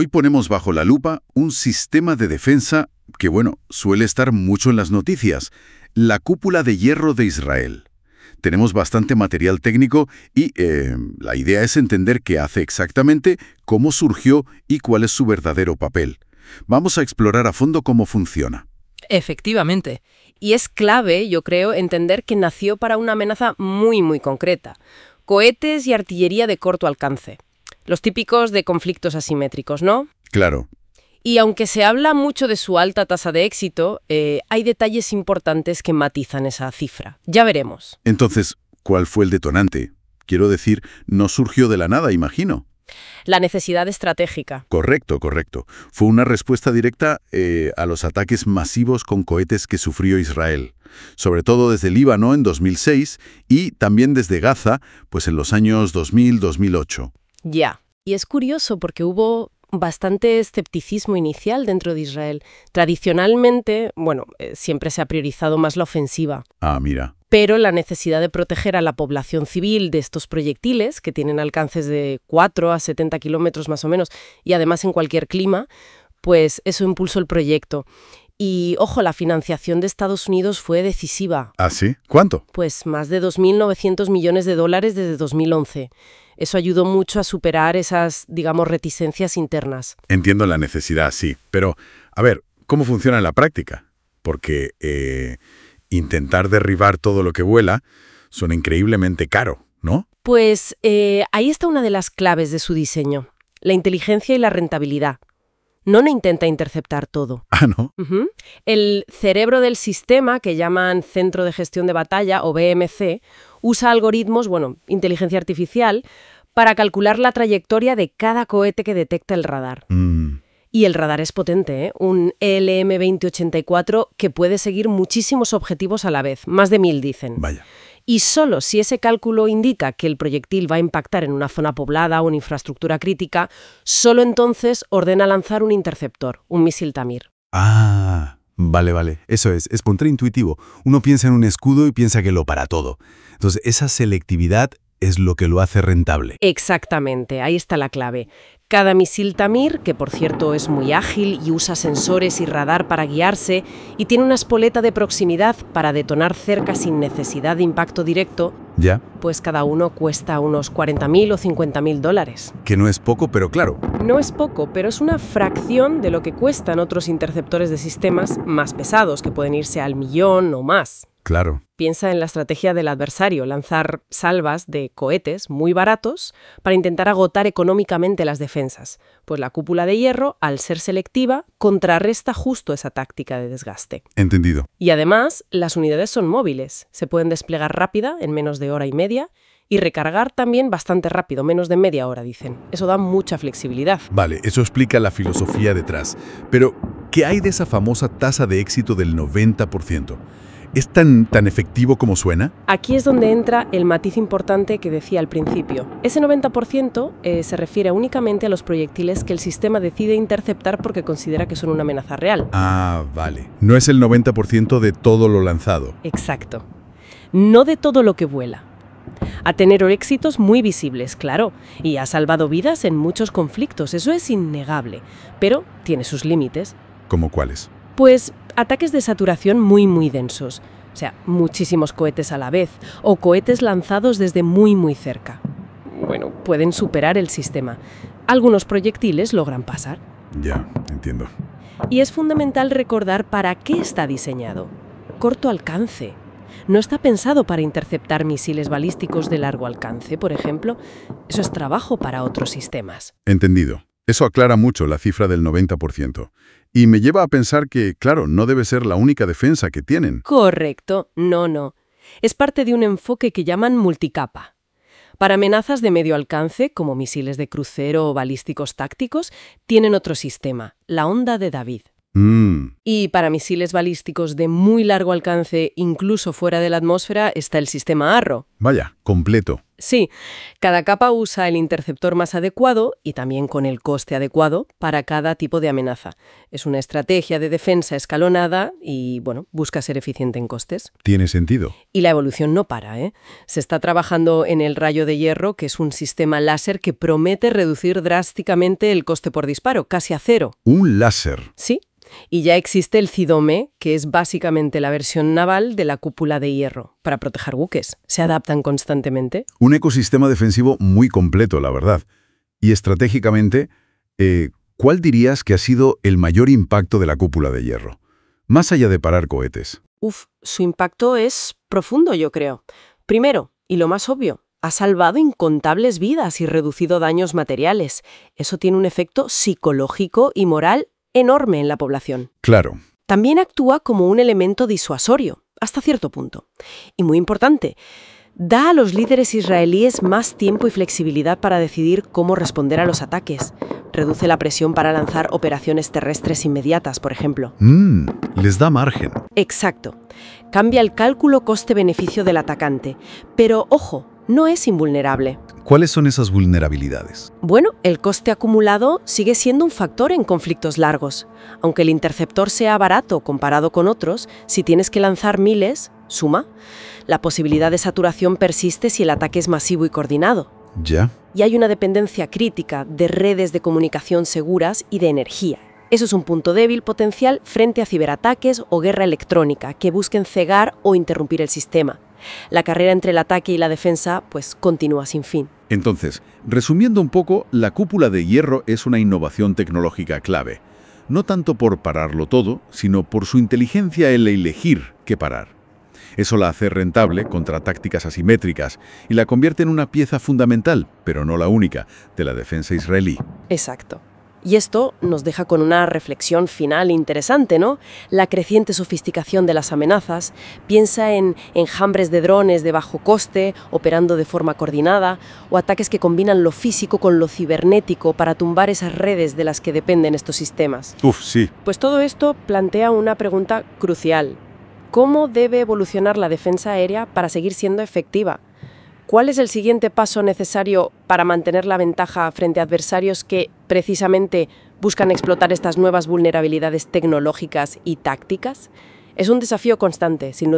Hoy ponemos bajo la lupa un sistema de defensa que, bueno, suele estar mucho en las noticias, la cúpula de hierro de Israel. Tenemos bastante material técnico y eh, la idea es entender qué hace exactamente, cómo surgió y cuál es su verdadero papel. Vamos a explorar a fondo cómo funciona. Efectivamente. Y es clave, yo creo, entender que nació para una amenaza muy, muy concreta. Cohetes y artillería de corto alcance los típicos de conflictos asimétricos, ¿no? Claro. Y aunque se habla mucho de su alta tasa de éxito, eh, hay detalles importantes que matizan esa cifra. Ya veremos. Entonces, ¿cuál fue el detonante? Quiero decir, no surgió de la nada, imagino. La necesidad estratégica. Correcto, correcto. Fue una respuesta directa eh, a los ataques masivos con cohetes que sufrió Israel, sobre todo desde Líbano en 2006 y también desde Gaza, pues en los años 2000-2008. Ya. Y es curioso porque hubo bastante escepticismo inicial dentro de Israel. Tradicionalmente, bueno, eh, siempre se ha priorizado más la ofensiva. Ah, mira. Pero la necesidad de proteger a la población civil de estos proyectiles, que tienen alcances de 4 a 70 kilómetros más o menos, y además en cualquier clima, pues eso impulsó el proyecto. Y, ojo, la financiación de Estados Unidos fue decisiva. ¿Ah, sí? ¿Cuánto? Pues más de 2.900 millones de dólares desde 2011. Eso ayudó mucho a superar esas, digamos, reticencias internas. Entiendo la necesidad, sí. Pero, a ver, ¿cómo funciona en la práctica? Porque eh, intentar derribar todo lo que vuela suena increíblemente caro, ¿no? Pues eh, ahí está una de las claves de su diseño, la inteligencia y la rentabilidad no intenta interceptar todo. Ah, ¿no? El cerebro del sistema, que llaman Centro de Gestión de Batalla o BMC, usa algoritmos, bueno, inteligencia artificial, para calcular la trayectoria de cada cohete que detecta el radar. Mm. Y el radar es potente, ¿eh? un LM-2084 que puede seguir muchísimos objetivos a la vez, más de mil dicen. Vaya y solo si ese cálculo indica que el proyectil va a impactar en una zona poblada o una infraestructura crítica, solo entonces ordena lanzar un interceptor, un misil Tamir. Ah, Vale, vale, eso es, es contraintuitivo. Uno piensa en un escudo y piensa que lo para todo. Entonces, esa selectividad es lo que lo hace rentable. Exactamente, ahí está la clave. Cada misil Tamir, que por cierto es muy ágil y usa sensores y radar para guiarse, y tiene una espoleta de proximidad para detonar cerca sin necesidad de impacto directo, ¿Ya? pues cada uno cuesta unos 40.000 o 50.000 dólares. Que no es poco, pero claro. No es poco, pero es una fracción de lo que cuestan otros interceptores de sistemas más pesados, que pueden irse al millón o más. Claro. Piensa en la estrategia del adversario, lanzar salvas de cohetes muy baratos para intentar agotar económicamente las defensas, pues la cúpula de hierro, al ser selectiva, contrarresta justo esa táctica de desgaste. Entendido. Y además, las unidades son móviles, se pueden desplegar rápida, en menos de hora y media, y recargar también bastante rápido, menos de media hora, dicen. Eso da mucha flexibilidad. Vale, eso explica la filosofía detrás. Pero, ¿qué hay de esa famosa tasa de éxito del 90%? ¿Es tan, tan efectivo como suena? Aquí es donde entra el matiz importante que decía al principio. Ese 90% eh, se refiere únicamente a los proyectiles que el sistema decide interceptar porque considera que son una amenaza real. Ah, vale. No es el 90% de todo lo lanzado. Exacto. No de todo lo que vuela a tener éxitos muy visibles, claro, y ha salvado vidas en muchos conflictos, eso es innegable, pero tiene sus límites. ¿Como cuáles? Pues ataques de saturación muy, muy densos. O sea, muchísimos cohetes a la vez o cohetes lanzados desde muy, muy cerca. Bueno, pueden superar el sistema. Algunos proyectiles logran pasar. Ya, entiendo. Y es fundamental recordar para qué está diseñado. Corto alcance. No está pensado para interceptar misiles balísticos de largo alcance, por ejemplo. Eso es trabajo para otros sistemas. Entendido. Eso aclara mucho la cifra del 90%. Y me lleva a pensar que, claro, no debe ser la única defensa que tienen. Correcto, no, no. Es parte de un enfoque que llaman multicapa. Para amenazas de medio alcance, como misiles de crucero o balísticos tácticos, tienen otro sistema, la onda de David. Mm. Y para misiles balísticos de muy largo alcance, incluso fuera de la atmósfera, está el sistema ARRO. Vaya, completo. Sí, cada capa usa el interceptor más adecuado y también con el coste adecuado para cada tipo de amenaza. Es una estrategia de defensa escalonada y, bueno, busca ser eficiente en costes. Tiene sentido. Y la evolución no para, ¿eh? Se está trabajando en el rayo de hierro, que es un sistema láser que promete reducir drásticamente el coste por disparo, casi a cero. ¿Un láser? Sí, y ya existe el CIDOME, que es básicamente la versión naval de la cúpula de hierro, para proteger buques. Se adaptan constantemente. Un ecosistema defensivo muy completo, la verdad. Y estratégicamente, eh, ¿cuál dirías que ha sido el mayor impacto de la cúpula de hierro? Más allá de parar cohetes. Uf, su impacto es profundo, yo creo. Primero, y lo más obvio, ha salvado incontables vidas y reducido daños materiales. Eso tiene un efecto psicológico y moral enorme en la población. Claro. También actúa como un elemento disuasorio, hasta cierto punto. Y muy importante, da a los líderes israelíes más tiempo y flexibilidad para decidir cómo responder a los ataques. Reduce la presión para lanzar operaciones terrestres inmediatas, por ejemplo. Mmm, les da margen. Exacto. Cambia el cálculo coste-beneficio del atacante. Pero, ojo, no es invulnerable. ¿Cuáles son esas vulnerabilidades? Bueno, el coste acumulado sigue siendo un factor en conflictos largos. Aunque el interceptor sea barato comparado con otros, si tienes que lanzar miles, suma, la posibilidad de saturación persiste si el ataque es masivo y coordinado. Ya. Y hay una dependencia crítica de redes de comunicación seguras y de energía. Eso es un punto débil potencial frente a ciberataques o guerra electrónica que busquen cegar o interrumpir el sistema. La carrera entre el ataque y la defensa pues continúa sin fin. Entonces, resumiendo un poco, la cúpula de hierro es una innovación tecnológica clave, no tanto por pararlo todo, sino por su inteligencia en elegir qué parar. Eso la hace rentable contra tácticas asimétricas y la convierte en una pieza fundamental, pero no la única, de la defensa israelí. Exacto. Y esto nos deja con una reflexión final interesante, ¿no? La creciente sofisticación de las amenazas. Piensa en enjambres de drones de bajo coste, operando de forma coordinada, o ataques que combinan lo físico con lo cibernético para tumbar esas redes de las que dependen estos sistemas. Uf, sí. Pues todo esto plantea una pregunta crucial. ¿Cómo debe evolucionar la defensa aérea para seguir siendo efectiva? ¿Cuál es el siguiente paso necesario para mantener la ventaja frente a adversarios que precisamente buscan explotar estas nuevas vulnerabilidades tecnológicas y tácticas? Es un desafío constante, sin duda.